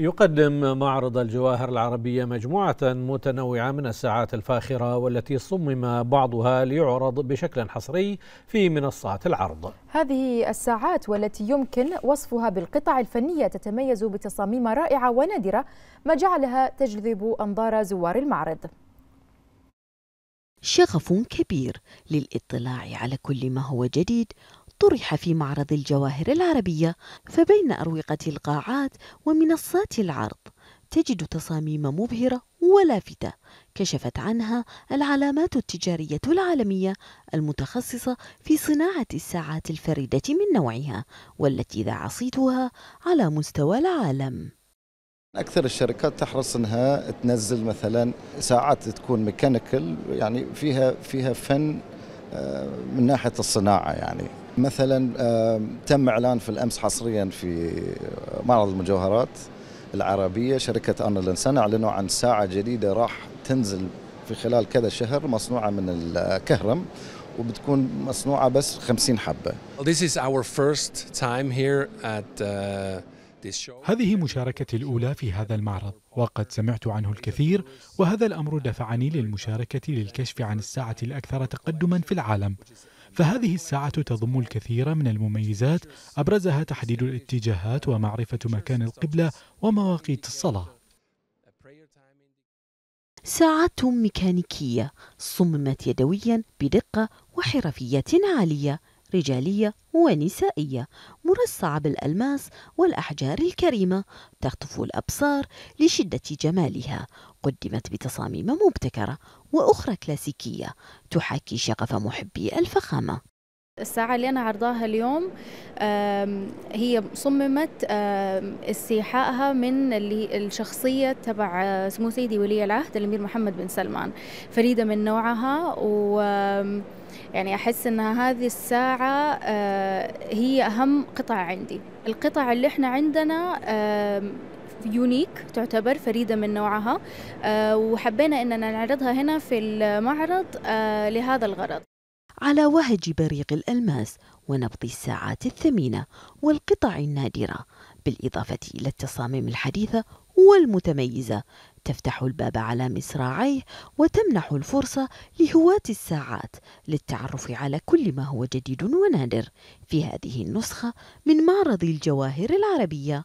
يقدم معرض الجواهر العربية مجموعة متنوعة من الساعات الفاخرة والتي صمم بعضها ليعرض بشكل حصري في منصات العرض هذه الساعات والتي يمكن وصفها بالقطع الفنية تتميز بتصاميم رائعة ونادرة ما جعلها تجذب أنظار زوار المعرض شغف كبير للاطلاع على كل ما هو جديد طرح في معرض الجواهر العربية فبين أروقة القاعات ومنصات العرض تجد تصاميم مبهرة ولافتة كشفت عنها العلامات التجارية العالمية المتخصصة في صناعة الساعات الفريدة من نوعها والتي ذاع صيتها على مستوى العالم أكثر الشركات تحرص أنها تنزل مثلا ساعات تكون ميكانيكال يعني فيها فيها فن آه، من ناحية الصناعة يعني مثلا تم اعلان في الامس حصريا في آه، معرض المجوهرات العربيه شركه أرنولد سنة اعلنوا عن ساعه جديده راح تنزل في خلال كذا شهر مصنوعه من الكهرم وبتكون مصنوعه بس 50 حبه. This is our first time here at uh, this show. هذه مشاركتي الأولى في هذا المعرض وقد سمعت عنه الكثير وهذا الأمر دفعني للمشاركة للكشف عن الساعة الأكثر تقدما في العالم فهذه الساعة تضم الكثير من المميزات أبرزها تحديد الاتجاهات ومعرفة مكان القبلة ومواقيت الصلاة ساعة ميكانيكية صممت يدويا بدقة وحرفية عالية رجالية ونسائية مرصعة بالألماس والأحجار الكريمة تخطف الأبصار لشدة جمالها قدمت بتصاميم مبتكرة وأخرى كلاسيكية تحاكي شغف محبي الفخامة الساعة اللي أنا عرضاها اليوم هي صممت استيحائها من اللي الشخصية تبع آه، سمو سيدي ولي العهد الأمير محمد بن سلمان فريدة من نوعها و يعني أحس أن هذه الساعة آه، هي أهم قطع عندي القطع اللي احنا عندنا يونيك تعتبر فريدة من نوعها آه، وحبينا أننا نعرضها هنا في المعرض لهذا الغرض على وهج بريق الألماس ونبض الساعات الثمينة والقطع النادرة بالإضافة إلى التصاميم الحديثة والمتميزة تفتح الباب على مصراعيه وتمنح الفرصة لهواة الساعات للتعرف على كل ما هو جديد ونادر في هذه النسخة من معرض الجواهر العربية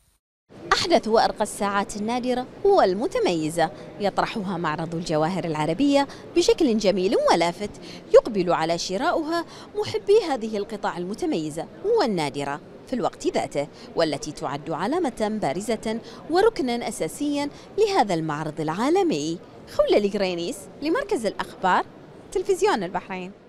أحدث وأرقى الساعات النادرة والمتميزة يطرحها معرض الجواهر العربية بشكل جميل ولافت يقبل على شراؤها محبي هذه القطع المتميزة والنادرة في الوقت ذاته والتي تعد علامة بارزة وركنا أساسيا لهذا المعرض العالمي خولة لغرينيس لمركز الأخبار تلفزيون البحرين